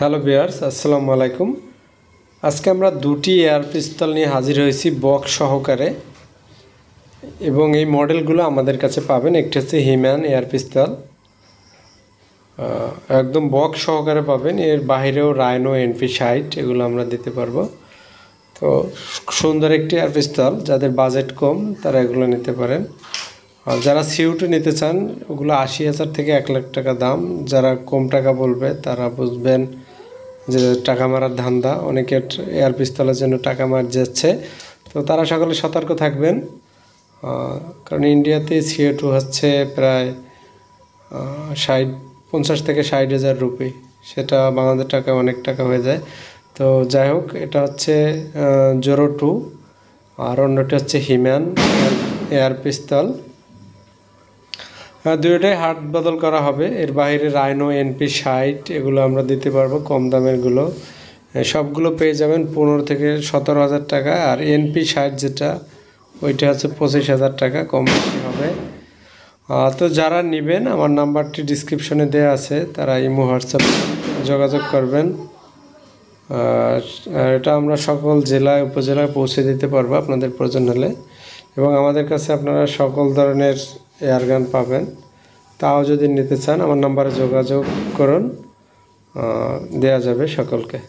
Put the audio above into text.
hello বিয়ার্স আসসালামু আলাইকুম আজকে আমরা দুটি এয়ার পিস্তল নিয়ে হাজির হয়েছি বক্স সহকারে এবং এই মডেলগুলো আমাদের কাছে পাবেন একটি হচ্ছে হিম্যান এয়ার পিস্তল একদম বক্স সহকারে পাবেন এর বাহিরেও রায়নো এনফি সাইট এগুলো আমরা দিতে পারবো তো সুন্দর একটি এয়ার পিস্তল যাদের বাজেট কম তারা এগুলো নিতে পারেন আর যারা সিউটে নিতে চান ওগুলো আশি হাজার থেকে এক লাখ টাকা দাম যারা কম টাকা বলবে তারা বুঝবেন যে টাকা মারার ধান্দা অনেকে এয়ার পিস্তলের জন্য টাকা মার যাচ্ছে তো তারা সকলে সতর্ক থাকবেন কারণ ইন্ডিয়াতে সিও টু হচ্ছে প্রায় ষাট পঞ্চাশ থেকে ষাট হাজার রুপি সেটা বাংলাদেশ টাকা অনেক টাকা হয়ে যায় তো যাই হোক এটা হচ্ছে জোরো টু আর অন্যটি হচ্ছে হিম্যান এয়ার পিস্তল হ্যাঁ, দুয়োটাই হাট বদল করা হবে এর বাইরে রাইনো এনপি সাইট এগুলো আমরা দিতে পারবো কম দামেরগুলো সবগুলো পেয়ে যাবেন পনেরো থেকে সতেরো হাজার টাকা আর এনপি সাইট যেটা ওইটা হচ্ছে পঁচিশ হাজার টাকা কম বেশি হবে তো যারা নেবেন আমার নাম্বারটি ডিসক্রিপশনে দেওয়া আছে তারা ইমো হোয়াটসঅ্যাপ যোগাযোগ করবেন এটা আমরা সকল জেলায় উপজেলায় পৌঁছে দিতে পারবো আপনাদের প্রয়োজন হলে এবং আমাদের কাছে আপনারা সকল ধরনের এয়ারগান পাবেন তাও যদি নিতে চান আমার নাম্বারে যোগাযোগ করুন দেওয়া যাবে সকলকে